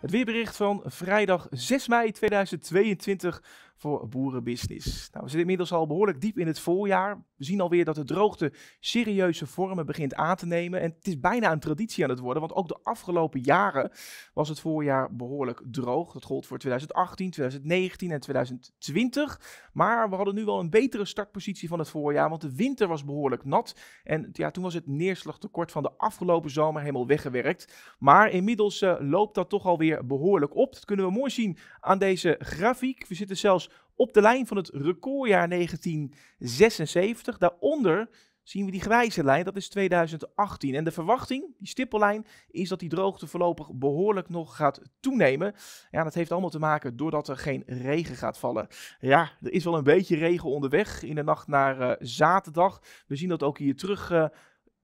Het weerbericht van vrijdag 6 mei 2022 voor boerenbusiness. Nou, we zitten inmiddels al behoorlijk diep in het voorjaar. We zien alweer dat de droogte serieuze vormen begint aan te nemen. En het is bijna een traditie aan het worden, want ook de afgelopen jaren was het voorjaar behoorlijk droog. Dat gold voor 2018, 2019 en 2020. Maar we hadden nu wel een betere startpositie van het voorjaar, want de winter was behoorlijk nat. En ja, toen was het neerslagtekort van de afgelopen zomer helemaal weggewerkt. Maar inmiddels eh, loopt dat toch alweer behoorlijk op. Dat kunnen we mooi zien aan deze grafiek. We zitten zelfs op de lijn van het recordjaar 1976. Daaronder zien we die grijze lijn, dat is 2018. En de verwachting, die stippellijn, is dat die droogte voorlopig behoorlijk nog gaat toenemen. Ja, dat heeft allemaal te maken doordat er geen regen gaat vallen. Ja, er is wel een beetje regen onderweg in de nacht naar eh, zaterdag. We zien dat ook hier terug... Eh,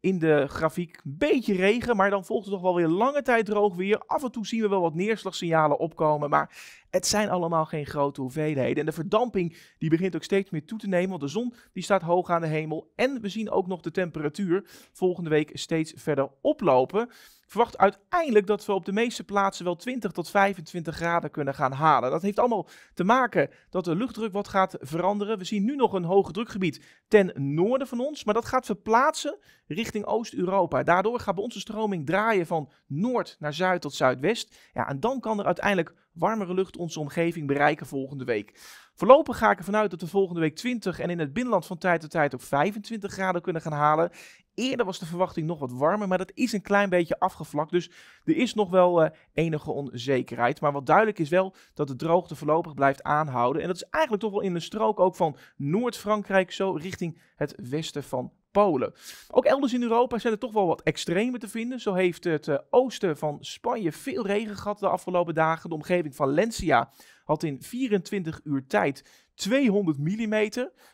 in de grafiek. Een beetje regen, maar dan volgt het toch wel weer lange tijd droog weer. Af en toe zien we wel wat neerslagsignalen opkomen. Maar het zijn allemaal geen grote hoeveelheden. En de verdamping die begint ook steeds meer toe te nemen, want de zon die staat hoog aan de hemel. En we zien ook nog de temperatuur volgende week steeds verder oplopen. Ik verwacht uiteindelijk dat we op de meeste plaatsen wel 20 tot 25 graden kunnen gaan halen. Dat heeft allemaal te maken dat de luchtdruk wat gaat veranderen. We zien nu nog een hoge drukgebied ten noorden van ons, maar dat gaat verplaatsen richting Oost-Europa. Daardoor gaat bij onze stroming draaien van noord naar zuid tot zuidwest. Ja, en dan kan er uiteindelijk warmere lucht onze omgeving bereiken volgende week. Voorlopig ga ik ervan uit dat we volgende week 20 en in het binnenland van tijd tot tijd ook 25 graden kunnen gaan halen. Eerder was de verwachting nog wat warmer, maar dat is een klein beetje afgevlakt. Dus er is nog wel eh, enige onzekerheid. Maar wat duidelijk is wel dat de droogte voorlopig blijft aanhouden. En dat is eigenlijk toch wel in de strook ook van Noord-Frankrijk zo richting het westen van ook elders in Europa zijn er toch wel wat extreme te vinden. Zo heeft het eh, oosten van Spanje veel regen gehad de afgelopen dagen. De omgeving Valencia had in 24 uur tijd 200 mm.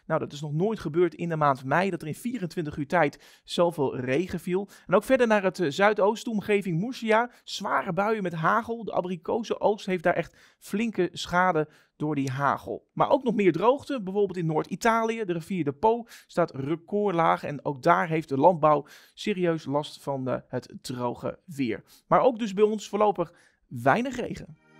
Nou, dat is nog nooit gebeurd in de maand mei, dat er in 24 uur tijd zoveel regen viel. En ook verder naar het uh, zuidoosten, omgeving Murcia, zware buien met hagel. De abrikozenoogst heeft daar echt flinke schade door die hagel. Maar ook nog meer droogte, bijvoorbeeld in Noord-Italië. De rivier de Po staat recordlaag en ook daar heeft de landbouw serieus last van eh, het droge weer. Maar ook dus bij ons voorlopig weinig regen.